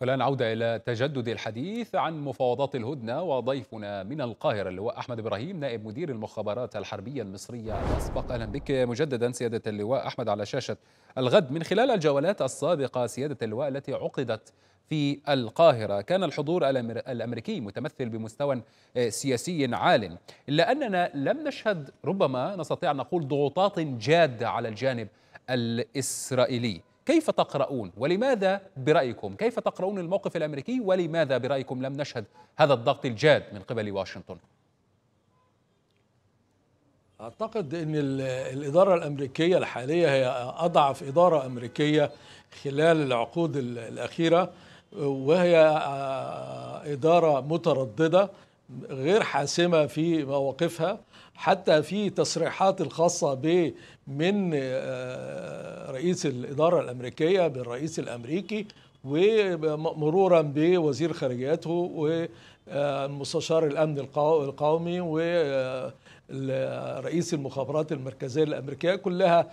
والآن عودة إلى تجدد الحديث عن مفاوضات الهدنة وضيفنا من القاهرة اللواء أحمد إبراهيم نائب مدير المخابرات الحربية المصرية الأسبق أهلا بك مجددا سيادة اللواء أحمد على شاشة الغد من خلال الجولات السابقة سيادة اللواء التي عقدت في القاهرة كان الحضور الأمريكي متمثل بمستوى سياسي عال إلا أننا لم نشهد ربما نستطيع أن نقول ضغوطات جادة على الجانب الإسرائيلي كيف تقرؤون ولماذا برأيكم كيف تقرؤون الموقف الأمريكي ولماذا برأيكم لم نشهد هذا الضغط الجاد من قبل واشنطن أعتقد أن الإدارة الأمريكية الحالية هي أضعف إدارة أمريكية خلال العقود الأخيرة وهي إدارة مترددة غير حاسمة في مواقفها حتى في تصريحات الخاصة ب من آه، رئيس الإدارة الأمريكية بالرئيس الأمريكي ومرورا بوزير خارجيته ومستشار آه، الأمن القومي ورئيس آه، المخابرات المركزية الأمريكية كلها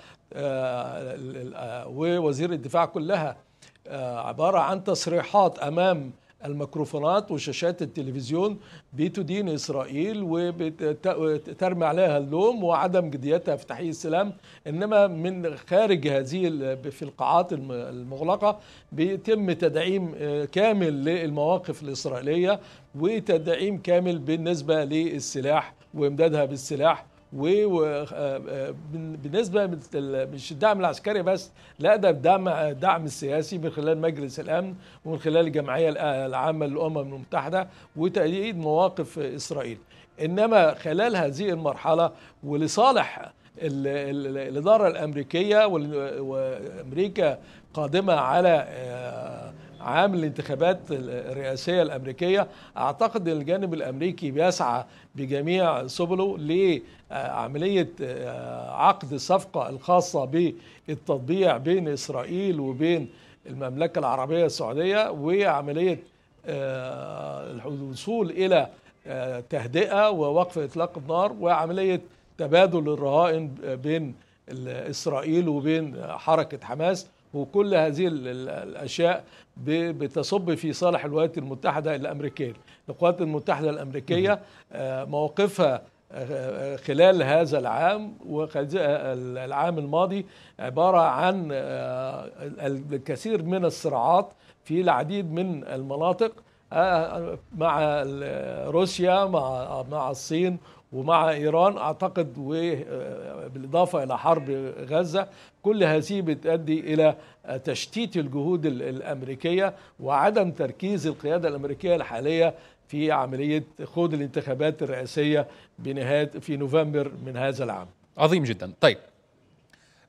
ووزير الدفاع كلها عبارة عن تصريحات أمام الميكروفونات وشاشات التلفزيون بتدين إسرائيل وترمي عليها اللوم وعدم جديتها في تحقيق السلام إنما من خارج هذه في القاعات المغلقة بيتم تدعيم كامل للمواقف الإسرائيلية وتدعيم كامل بالنسبة للسلاح وإمدادها بالسلاح وبالنسبه آه، آه، مش الدعم العسكري بس لا ده الدعم الدعم السياسي من خلال مجلس الامن ومن خلال الجمعيه العامه للامم المتحده وتأييد مواقف اسرائيل انما خلال هذه المرحله ولصالح الاداره الامريكيه وامريكا قادمه على آه، عام الانتخابات الرئاسية الأمريكية أعتقد أن الجانب الأمريكي بيسعى بجميع سبله لعملية آه، عقد الصفقة الخاصة بالتطبيع بين إسرائيل وبين المملكة العربية السعودية وعملية آه، الوصول إلى آه، تهدئة ووقف إطلاق النار وعملية تبادل الرهائن بين إسرائيل وبين حركة حماس وكل هذه الاشياء بتصب في صالح الولايات المتحده الامريكيه القوات المتحده الامريكيه آه، مواقفها آه، آه، خلال هذا العام العام الماضي عباره عن الكثير من الصراعات في العديد من المناطق آه، مع روسيا مع مع الصين ومع ايران اعتقد وبالاضافه آه، الى حرب غزه كل هذه بتؤدي الى آه، تشتيت الجهود الامريكيه وعدم تركيز القياده الامريكيه الحاليه في عمليه خوض الانتخابات الرئاسيه بنهايه في نوفمبر من هذا العام. عظيم جدا، طيب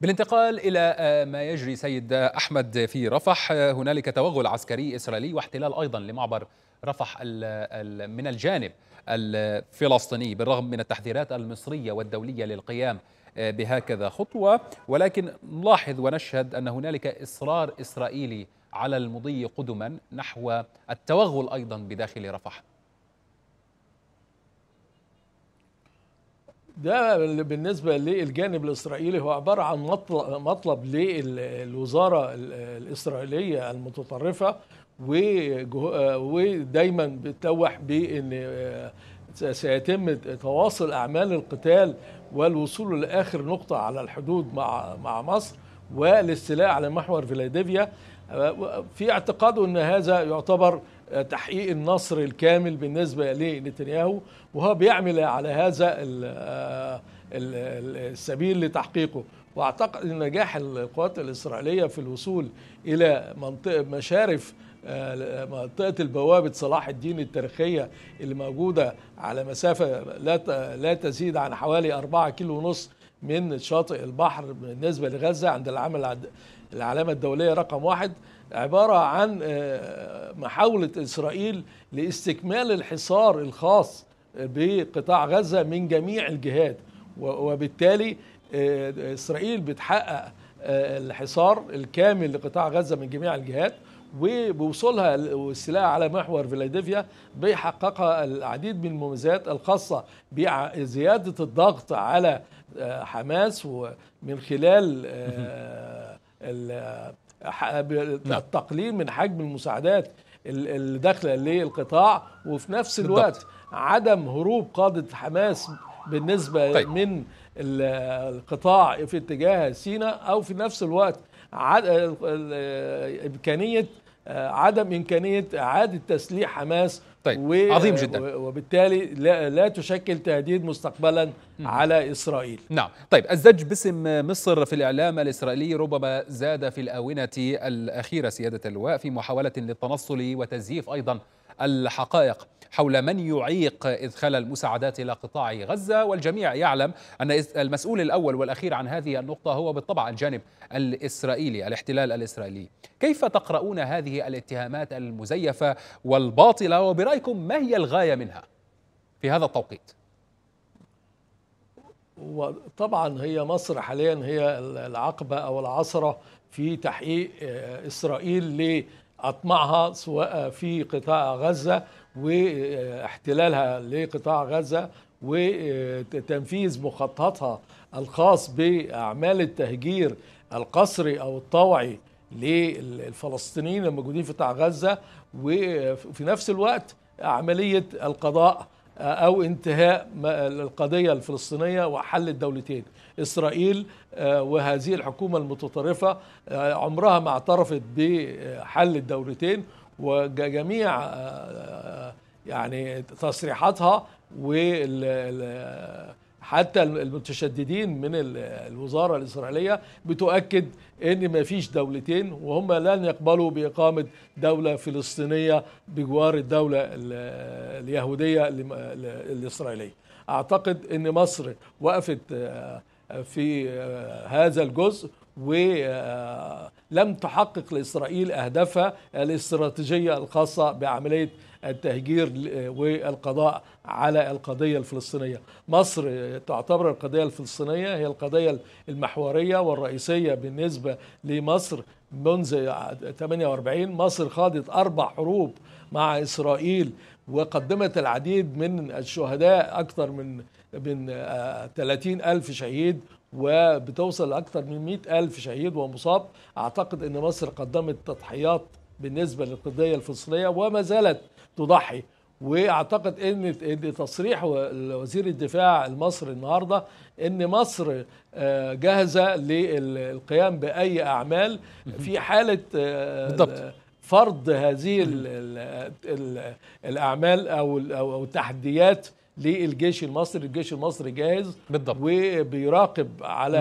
بالانتقال إلى آه، ما يجري سيد أحمد في رفح آه، هنالك توغل عسكري إسرائيلي واحتلال أيضا لمعبر رفح من الجانب الفلسطيني بالرغم من التحذيرات المصرية والدولية للقيام آه، بهكذا خطوة ولكن نلاحظ ونشهد أن هنالك إصرار إسرائيلي على المضي قدما نحو التوغل أيضا بداخل رفح ده بالنسبه للجانب الاسرائيلي هو عباره عن مطلب للوزاره الاسرائيليه المتطرفه ودايما بتلوح بان آه، سيتم تواصل اعمال القتال والوصول لاخر نقطه على الحدود مع مع مصر والاستيلاء على محور فيلاديفيا آه، في اعتقاده ان هذا يعتبر تحقيق النصر الكامل بالنسبة لنتنياهو وهو بيعمل على هذا آه، السبيل لتحقيقه واعتقد ان نجاح القوات الاسرائيليه في الوصول الى منطقه مشارف آه، منطقه البوابه صلاح الدين التاريخيه اللي موجوده على مسافه لا لا تزيد عن حوالي 4 كيلو ونص من شاطئ البحر بالنسبه لغزه عند العمل العلامه الدوليه رقم واحد عبارة عن آه، محاولة إسرائيل لاستكمال الحصار الخاص بقطاع غزة من جميع الجهات وبالتالي آه، إسرائيل بتحقق آه، الحصار الكامل لقطاع غزة من جميع الجهات وبوصولها السلاح على محور فيلادلفيا بيحققها العديد من المميزات الخاصة بزيادة الضغط على حماس ومن خلال نعم. التقليل من حجم المساعدات اللي داخله للقطاع وفي نفس الوقت عدم هروب قاده حماس بالنسبه طيب. من القطاع في اتجاه سيناء او في نفس الوقت امكانيه آه، عدم إمكانية إعادة تسليح حماس طيب و... عظيم جدا وبالتالي لا, لا تشكل تهديد مستقبلا م. على اسرائيل نعم طيب الزج باسم مصر في الاعلام الاسرائيلي ربما زاد في الاونه الاخيره سياده اللواء في محاوله للتنصل وتزييف ايضا الحقائق حول من يعيق إدخال المساعدات إلى قطاع غزة والجميع يعلم أن المسؤول الأول والأخير عن هذه النقطة هو بالطبع الجانب الإسرائيلي الاحتلال الإسرائيلي كيف تقرؤون هذه الاتهامات المزيفة والباطلة وبرأيكم ما هي الغاية منها في هذا التوقيت؟ وطبعا هي مصر حاليا هي العقبة أو العصرة في تحقيق آه، إسرائيل أطمعها سواء في قطاع غزة واحتلالها لقطاع غزة وتنفيذ مخططها الخاص بأعمال التهجير القسري أو الطوعي للفلسطينيين الموجودين في قطاع غزة وفي نفس الوقت عملية القضاء او انتهاء القضيه الفلسطينيه وحل الدولتين اسرائيل آه، وهذه الحكومه المتطرفه آه، عمرها ما اعترفت بحل الدولتين وجميع آه، يعني تصريحاتها وال حتى المتشددين من الوزارة الإسرائيلية بتؤكد أن ما فيش دولتين وهم لن يقبلوا بإقامة دولة فلسطينية بجوار الدولة اليهودية الإسرائيلية أعتقد أن مصر وقفت آه، في آه، هذا الجزء ولم آه، تحقق لإسرائيل أهدافها الاستراتيجية الخاصة بعملية التهجير والقضاء على القضية الفلسطينية مصر تعتبر القضية الفلسطينية هي القضية المحورية والرئيسية بالنسبة لمصر منذ 48 مصر خاضت أربع حروب مع إسرائيل وقدمت العديد من الشهداء أكثر من من 30 آه، ألف شهيد وبتوصل لأكثر من 100 ألف شهيد ومصاب أعتقد أن مصر قدمت تضحيات بالنسبة للقضية الفلسطينية وما زالت تضحي واعتقد ان تصريح وزير الدفاع المصري النهارده ان مصر آه، جاهزه للقيام باي اعمال في حاله آه، بالضبط. فرض هذه الاعمال او او التحديات للجيش المصري الجيش المصري جاهز بالضبط وبيراقب على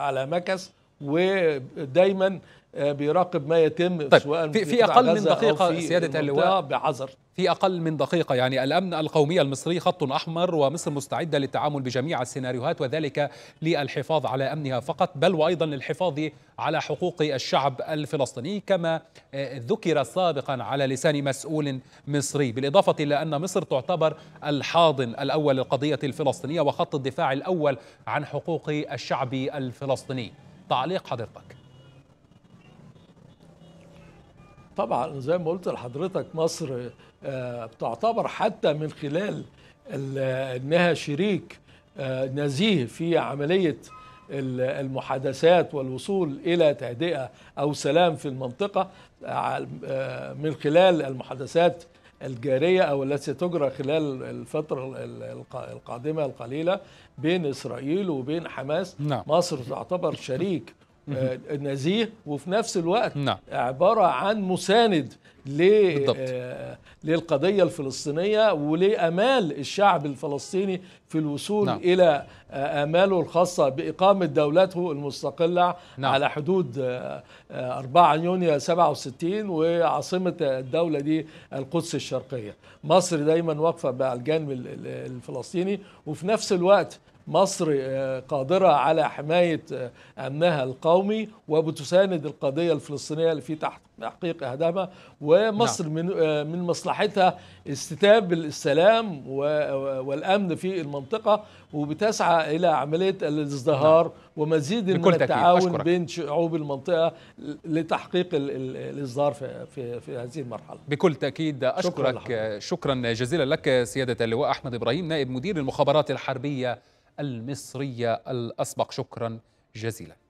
على مكس ودايما آه، بيراقب ما يتم طيب سواء في, في اقل من دقيقه في سياده اللواء بعذر في اقل من دقيقه يعني الامن القومي المصري خط احمر ومصر مستعده للتعامل بجميع السيناريوهات وذلك للحفاظ على امنها فقط بل وايضا للحفاظ على حقوق الشعب الفلسطيني كما آه، ذكر سابقا على لسان مسؤول مصري بالاضافه الى ان مصر تعتبر الحاضن الاول للقضيه الفلسطينيه وخط الدفاع الاول عن حقوق الشعب الفلسطيني تعليق حضرتك طبعا زي ما قلت لحضرتك مصر آه، بتعتبر حتى من خلال انها شريك آه، نزيه في عمليه المحادثات والوصول الى تهدئه او سلام في المنطقه آه، من خلال المحادثات الجاريه او التي تجرى خلال الفتره القادمه القليله بين اسرائيل وبين حماس نعم. مصر تعتبر شريك آه، نزيه وفي نفس الوقت نعم. عباره عن مساند للقضية آه، الفلسطينية ولأمال الشعب الفلسطيني في الوصول نعم. إلى آه، آماله الخاصة بإقامة دولته المستقلة نعم. على حدود 4 آه، يونيو 67 وعاصمة الدولة دي القدس الشرقية مصر دايما واقفة على الجانب الفلسطيني وفي نفس الوقت مصر قادرة على حماية أمنها القومي وبتساند القضية الفلسطينية اللي في تحقيق أهدافها ومصر نعم. من آه، من مصلحتها استتاب السلام والامن في المنطقه وبتسعى الى عمليه الازدهار نعم. ومزيد من التعاون بين شعوب المنطقه لتحقيق الازدهار في في, في هذه المرحله. بكل تاكيد اشكرك شكرا, شكرا جزيلا لك سياده اللواء احمد ابراهيم نائب مدير المخابرات الحربيه المصريه الاسبق شكرا جزيلا.